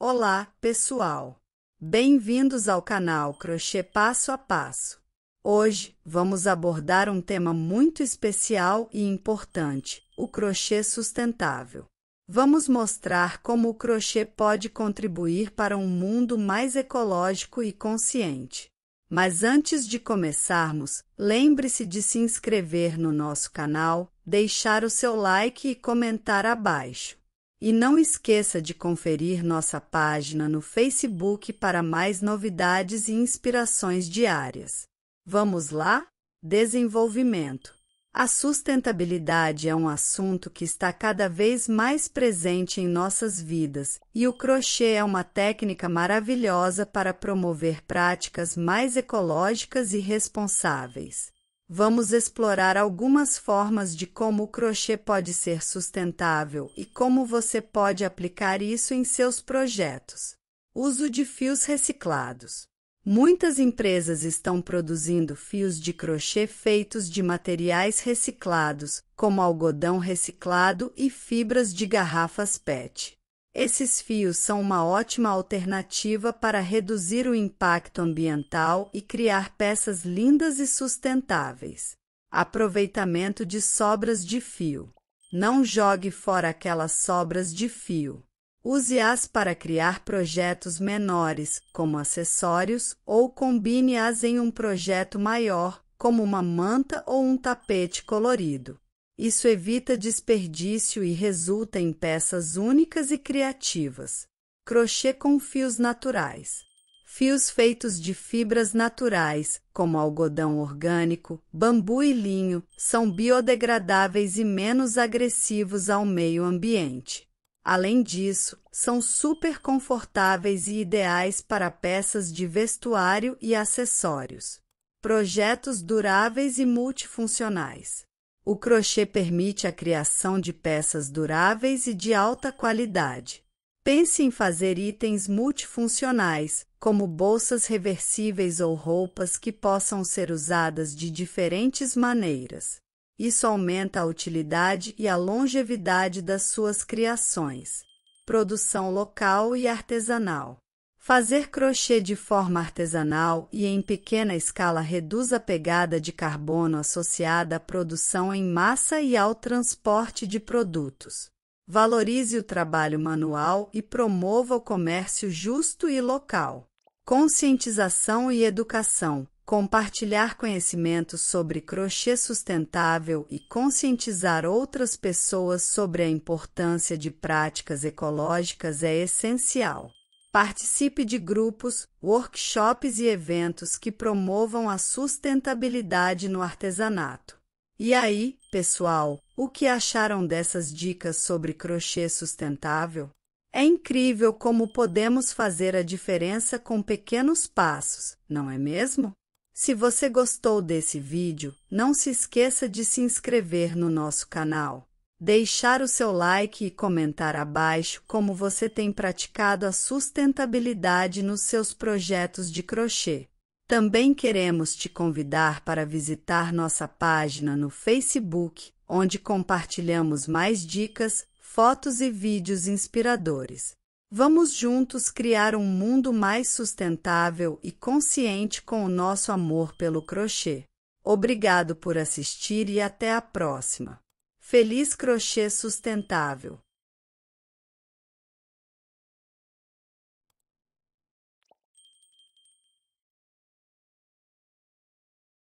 Olá, pessoal! Bem-vindos ao canal Crochê Passo a Passo. Hoje, vamos abordar um tema muito especial e importante, o crochê sustentável. Vamos mostrar como o crochê pode contribuir para um mundo mais ecológico e consciente. Mas antes de começarmos, lembre-se de se inscrever no nosso canal, deixar o seu like e comentar abaixo. E não esqueça de conferir nossa página no Facebook para mais novidades e inspirações diárias. Vamos lá? Desenvolvimento. A sustentabilidade é um assunto que está cada vez mais presente em nossas vidas, e o crochê é uma técnica maravilhosa para promover práticas mais ecológicas e responsáveis. Vamos explorar algumas formas de como o crochê pode ser sustentável e como você pode aplicar isso em seus projetos. Uso de fios reciclados. Muitas empresas estão produzindo fios de crochê feitos de materiais reciclados, como algodão reciclado e fibras de garrafas PET. Esses fios são uma ótima alternativa para reduzir o impacto ambiental e criar peças lindas e sustentáveis. Aproveitamento de sobras de fio. Não jogue fora aquelas sobras de fio. Use-as para criar projetos menores, como acessórios, ou combine-as em um projeto maior, como uma manta ou um tapete colorido. Isso evita desperdício e resulta em peças únicas e criativas. Crochê com fios naturais. Fios feitos de fibras naturais, como algodão orgânico, bambu e linho, são biodegradáveis e menos agressivos ao meio ambiente. Além disso, são super confortáveis e ideais para peças de vestuário e acessórios. Projetos duráveis e multifuncionais. O crochê permite a criação de peças duráveis e de alta qualidade. Pense em fazer itens multifuncionais, como bolsas reversíveis ou roupas que possam ser usadas de diferentes maneiras. Isso aumenta a utilidade e a longevidade das suas criações. Produção local e artesanal. Fazer crochê de forma artesanal e em pequena escala reduz a pegada de carbono associada à produção em massa e ao transporte de produtos. Valorize o trabalho manual e promova o comércio justo e local. Conscientização e educação. Compartilhar conhecimentos sobre crochê sustentável e conscientizar outras pessoas sobre a importância de práticas ecológicas é essencial. Participe de grupos, workshops e eventos que promovam a sustentabilidade no artesanato. E aí, pessoal, o que acharam dessas dicas sobre crochê sustentável? É incrível como podemos fazer a diferença com pequenos passos, não é mesmo? Se você gostou desse vídeo, não se esqueça de se inscrever no nosso canal deixar o seu like e comentar abaixo como você tem praticado a sustentabilidade nos seus projetos de crochê. Também queremos te convidar para visitar nossa página no Facebook, onde compartilhamos mais dicas, fotos e vídeos inspiradores. Vamos juntos criar um mundo mais sustentável e consciente com o nosso amor pelo crochê. Obrigado por assistir e até a próxima! Feliz crochê sustentável.